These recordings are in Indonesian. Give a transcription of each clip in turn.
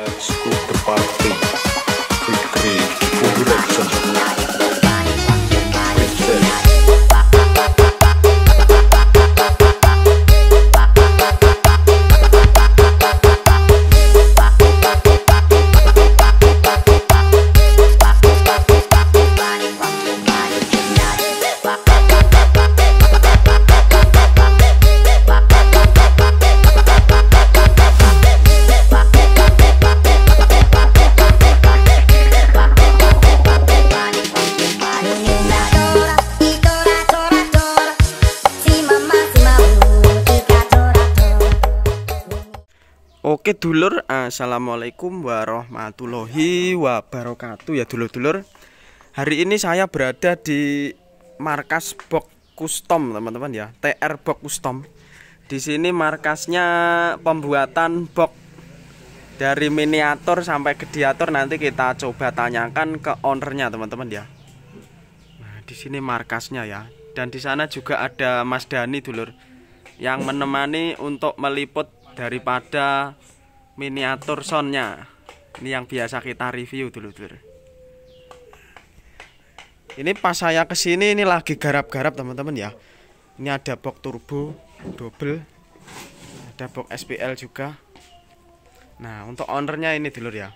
Atlantic School. Oke dulur, assalamualaikum warahmatullahi wabarakatuh ya dulur-dulur. Hari ini saya berada di markas box custom teman-teman ya, TR box custom. Di sini markasnya pembuatan box dari miniatur sampai gediatur nanti kita coba tanyakan ke ownernya teman-teman ya. Nah, di sini markasnya ya. Dan di sana juga ada Mas Dani dulur yang menemani untuk meliput daripada miniatur soundnya ini yang biasa kita review dulu dulu ini pas saya kesini ini lagi garap-garap teman-teman ya ini ada box turbo double ada box SPL juga nah untuk ownernya ini dulu ya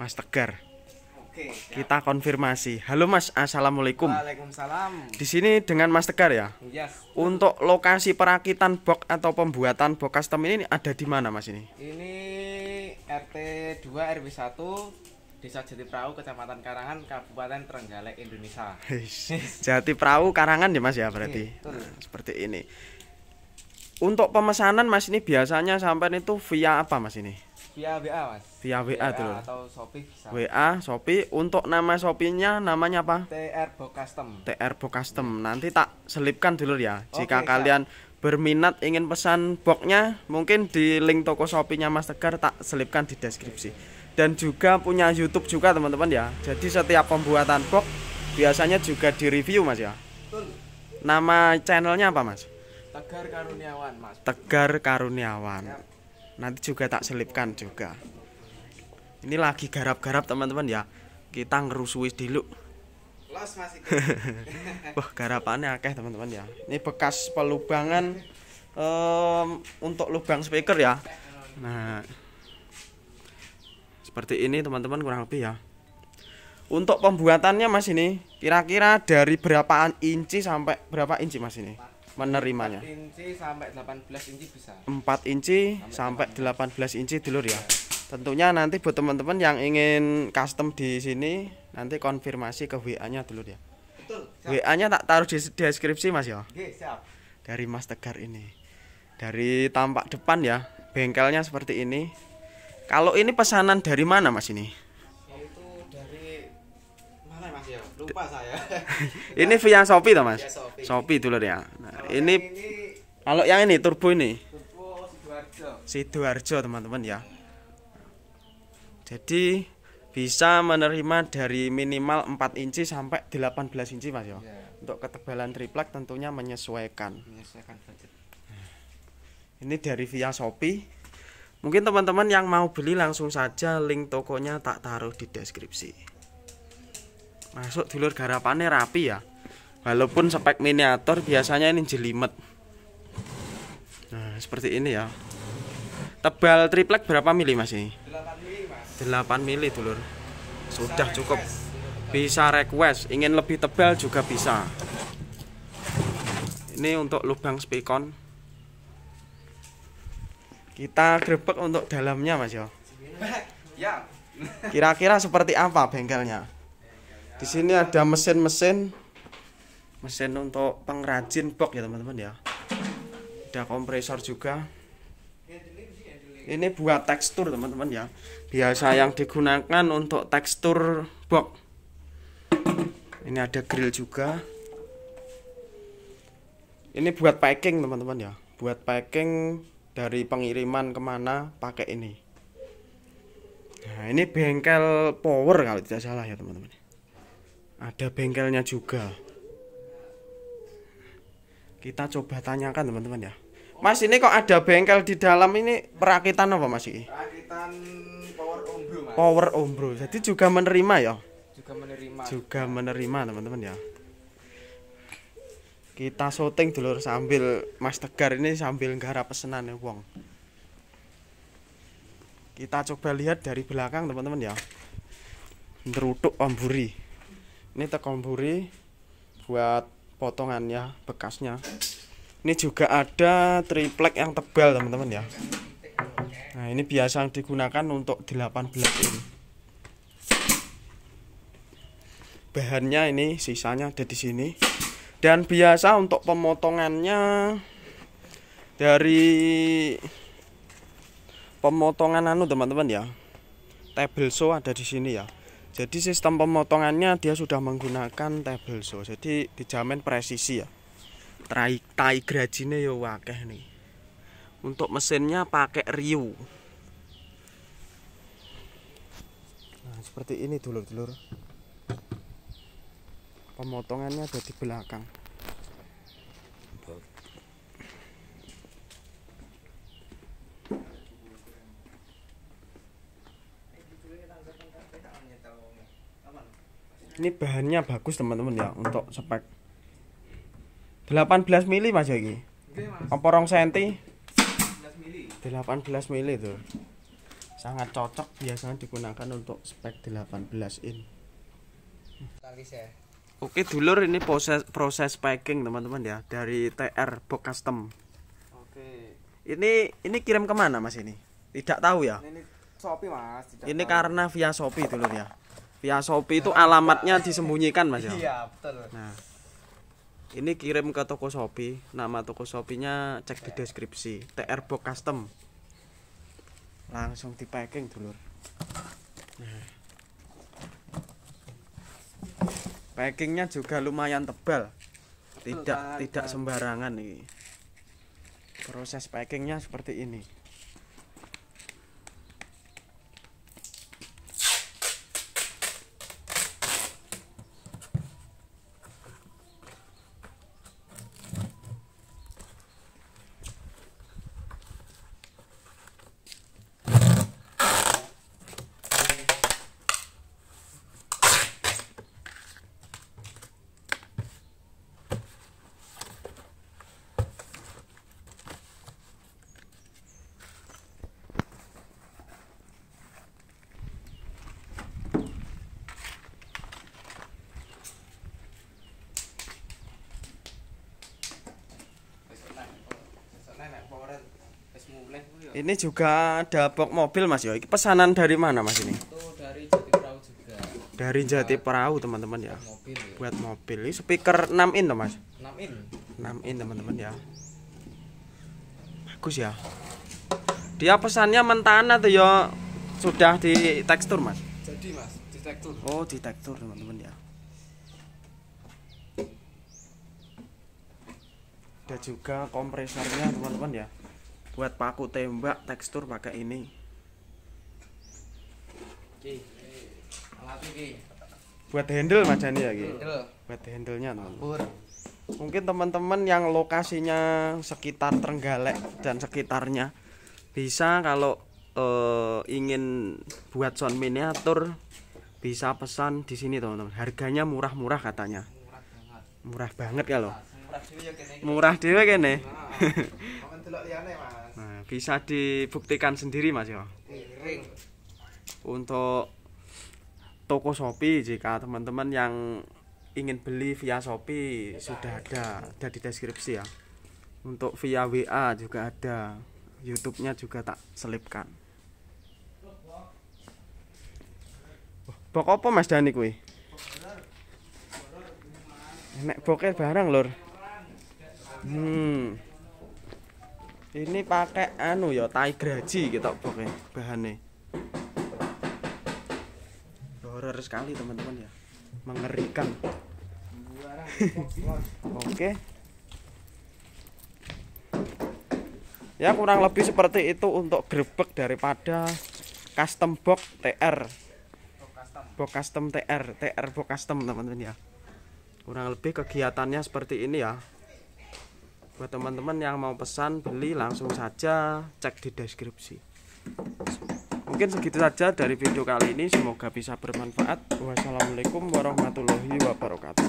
Mas Tegar Oke. Kita konfirmasi. Halo Mas, assalamualaikum. Waalaikumsalam. Di sini dengan Mas Tegar ya. Yes. Untuk lokasi perakitan box atau pembuatan box custom ini ada di mana Mas ini? Ini RT 2 RW 1 Desa Jati Perahu, Kecamatan Karangan, Kabupaten Trenggalek, Indonesia. Jati Perahu, Karangan ya Mas ya iya, berarti. Nah, seperti ini. Untuk pemesanan Mas ini biasanya sampai itu via apa Mas ini? via WA mas via WA, WA dulu atau Shopee bisa WA Shopee untuk nama Shopee-nya namanya apa TR Bo Custom TR Bo Custom nanti tak selipkan dulu ya okay, jika kalian berminat ingin pesan boxnya mungkin di link toko Shopee-nya Mas Tegar tak selipkan di deskripsi okay. dan juga punya YouTube juga teman-teman ya jadi setiap pembuatan box biasanya juga di review mas ya Betul. nama channelnya apa mas Tegar Karuniawan mas Tegar Karuniawan nanti juga tak selipkan juga ini lagi garap-garap teman-teman ya kita ngerusui dulu los masih wah garapannya akeh teman-teman ya ini bekas pelubangan um, untuk lubang speaker ya nah seperti ini teman-teman kurang lebih ya untuk pembuatannya mas ini kira-kira dari berapaan inci sampai berapa inci mas ini menerimanya 4 inci sampai 18 inci bisa 4 inci sampai 18 inci dulur ya iya. tentunya nanti buat teman-teman yang ingin custom di sini nanti konfirmasi ke WA nya dulu ya WA nya tak taruh di deskripsi mas ya dari mas tegar ini dari tampak depan ya bengkelnya seperti ini kalau ini pesanan dari mana mas ini ya? lupa saya ini via shopee toh mas shopee. shopee dulu ya nah ini, kalau yang ini turbo ini turbo sidoarjo teman-teman ya jadi bisa menerima dari minimal 4 inci sampai 18 inci mas ya yeah. untuk ketebalan triplek tentunya menyesuaikan menyesuaikan budget ini dari via shopee mungkin teman-teman yang mau beli langsung saja link tokonya tak taruh di deskripsi masuk dulur garapannya rapi ya walaupun spek miniatur biasanya ini jelimet nah seperti ini ya tebal triplek berapa mili mas ini 8 mili dulur sudah cukup bisa request ingin lebih tebal juga bisa ini untuk lubang spikon kita grebek untuk dalamnya mas Ya. ya. kira-kira seperti apa bengkelnya di sini ada mesin-mesin mesin untuk pengrajin box ya teman-teman ya ada kompresor juga ini buat tekstur teman-teman ya biasa yang digunakan untuk tekstur box ini ada grill juga ini buat packing teman-teman ya buat packing dari pengiriman kemana pakai ini Nah, ini bengkel power kalau tidak salah ya, teman-teman. Ada bengkelnya juga. Kita coba tanyakan teman-teman ya. Mas ini kok ada bengkel di dalam ini perakitan apa Mas ini? Perakitan power ombro Mas. Power ombro. Jadi juga menerima ya. Juga menerima. Juga menerima teman-teman ya. Kita syuting dulu sambil Mas Tegar ini sambil garap pesenan ya wong. Kita coba lihat dari belakang teman-teman ya. Nderutuk omburi. Ini tekomburi buat potongannya bekasnya ini juga ada triplek yang tebal teman-teman ya nah ini biasa digunakan untuk 18 ini bahannya ini sisanya ada di sini dan biasa untuk pemotongannya dari pemotongan anu teman-teman ya table saw ada di sini ya jadi sistem pemotongannya dia sudah menggunakan table saw jadi dijamin presisi ya tai, tai grajine ya wakeh nih untuk mesinnya pakai Ryu nah seperti ini dulur-dulur pemotongannya ada di belakang ini bahannya bagus teman-teman ya untuk spek 18 mili mas Yogi ya, emporong senti 18 mili itu sangat cocok biasanya digunakan untuk spek 18 in oke dulur ini proses proses packing teman-teman ya dari TR Box Custom oke ini ini kirim kemana mas ini tidak tahu ya ini Shopee mas tidak ini tahu. karena via Shopee dulur ya Via ya, Shopee itu alamatnya disembunyikan Mas ya. Iya, betul. Nah. Ini kirim ke toko Shopee. Nama toko Shopee-nya cek di deskripsi. TR Box Custom. Langsung di packing dulur. packing nah. Packingnya juga lumayan tebal. Tidak tidak sembarangan nih. Proses packingnya seperti ini. Ini juga ada box mobil Mas ya. pesanan dari mana Mas ini? Itu dari Jati Perahu juga. Dari Jati Perahu teman-teman ya. Mobil, ya. Buat mobil. Ini speaker 6 in toh Mas? 6 in. 6 in teman-teman ya. Bagus ya. Dia pesannya mentana tuh ya. Sudah di tekstur Mas. Jadi Mas, di tekstur. Oh, di tekstur teman-teman ya. Ada juga kompresornya teman-teman ya buat paku tembak tekstur pakai ini eh, buat handle mas Jani ya Ki buat handlenya teman mungkin teman-teman yang lokasinya sekitar Trenggalek dan sekitarnya bisa kalau eh, ingin buat sound miniatur bisa pesan di sini teman-teman harganya murah-murah katanya murah banget ya loh murah dewe ya, kene murah dewe kene nah. Nah, bisa dibuktikan sendiri Mas ya. Untuk toko Shopee jika teman-teman yang ingin beli via Shopee sudah ada, ada di deskripsi ya. Untuk via WA juga ada. YouTube-nya juga tak selipkan. Bok apa Mas Dani kui? Nek boker barang lor. Hmm ini pakai anu ya tai graji gitu pokoknya bahannya horor sekali teman-teman ya mengerikan oke okay. ya kurang lebih seperti itu untuk grebek daripada custom box TR box custom TR TR box custom teman-teman ya kurang lebih kegiatannya seperti ini ya buat teman-teman yang mau pesan beli langsung saja cek di deskripsi mungkin segitu saja dari video kali ini semoga bisa bermanfaat wassalamualaikum warahmatullahi wabarakatuh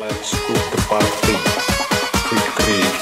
let's go to party